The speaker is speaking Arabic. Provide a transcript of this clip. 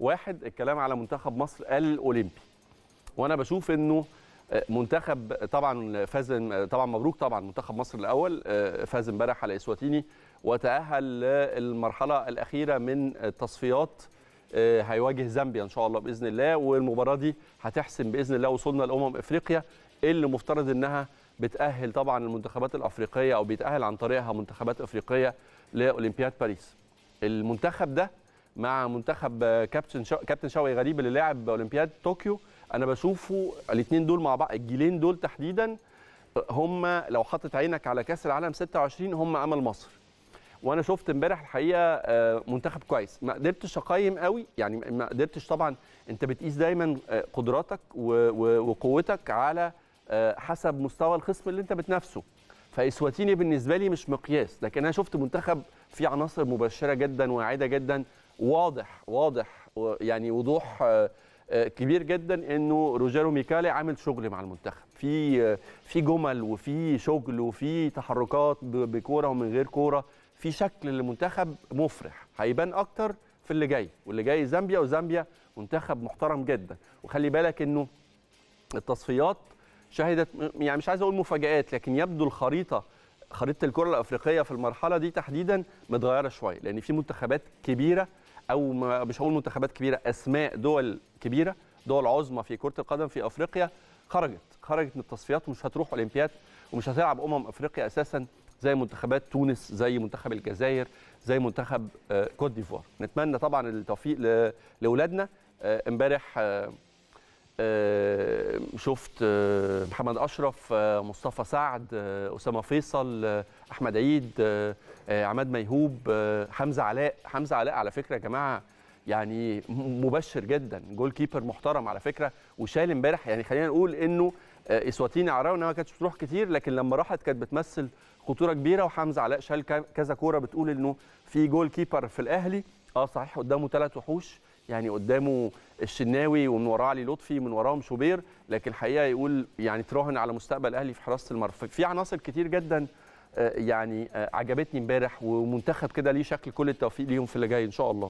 واحد الكلام على منتخب مصر الاولمبي وانا بشوف انه آه، منتخب طبعا فاز طبعا مبروك طبعا منتخب مصر الاول آه، فاز امبارح على اسواتيني وتاهل للمرحله الاخيره من التصفيات آه، هيواجه زامبيا ان شاء الله باذن الله والمباراه دي هتحسم باذن الله وصولنا لامم افريقيا اللي مفترض انها بتاهل طبعا المنتخبات الافريقيه او بيتاهل عن طريقها منتخبات افريقيه لاولمبياد باريس المنتخب ده مع منتخب كابتن شو... كابتن شوقي غريب اللي لعب اولمبياد طوكيو انا بشوفه الاثنين دول مع بعض الجيلين دول تحديدا هم لو حطت عينك على كاس العالم 26 هم امل مصر وانا شفت امبارح الحقيقه آه، منتخب كويس ما قدرتش اقيم قوي يعني ما قدرتش طبعا انت بتقيس دايما آه، قدراتك وقوتك على آه، حسب مستوى الخصم اللي انت بتنافسه فاسواتيني بالنسبه لي مش مقياس لكن انا شفت منتخب فيه عناصر مبشره جدا واعده جدا واضح واضح يعني وضوح آه، آه، كبير جدا انه روجيرو ميكالي عامل شغل مع المنتخب في آه، في جمل وفي شغل وفي تحركات بكوره ومن غير كوره في شكل للمنتخب مفرح هيبان اكتر في اللي جاي واللي جاي زامبيا وزامبيا منتخب محترم جدا وخلي بالك انه التصفيات شهدت يعني مش عايز اقول مفاجات لكن يبدو الخريطه خريطه الكره الافريقيه في المرحله دي تحديدا متغيره شويه لان في منتخبات كبيره او مش هقول منتخبات كبيره اسماء دول كبيره دول عظمى في كره القدم في افريقيا خرجت خرجت من التصفيات ومش هتروح اولمبياد ومش هتلعب امم افريقيا اساسا زي منتخبات تونس زي منتخب الجزائر زي منتخب آه، كوت ديفوار نتمنى طبعا التوفيق لاولادنا آه، امبارح آه، آه، شفت آه، محمد اشرف آه، مصطفى سعد اسامه فيصل احمد عيد عماد ميهوب حمزه علاء حمزه علاء على فكره يا جماعه يعني مبشر جدا جول كيبر محترم على فكره وشال امبارح يعني خلينا نقول انه اسواتيني عراوي انها ما كانتش بتروح كتير لكن لما راحت كانت بتمثل خطوره كبيره وحمزه علاء شال كذا كوره بتقول انه في جول كيبر في الاهلي اه صحيح قدامه ثلاث وحوش يعني قدامه الشناوي ومن وراه علي لطفي ومن وراهم شوبير لكن الحقيقه يقول يعني تراهن على مستقبل الاهلي في حراسه المرمى في عناصر كتير جدا آه، يعني آه، عجبتني امبارح ومنتخب كده ليه شكل كل التوفيق ليهم في اللي جاي ان شاء الله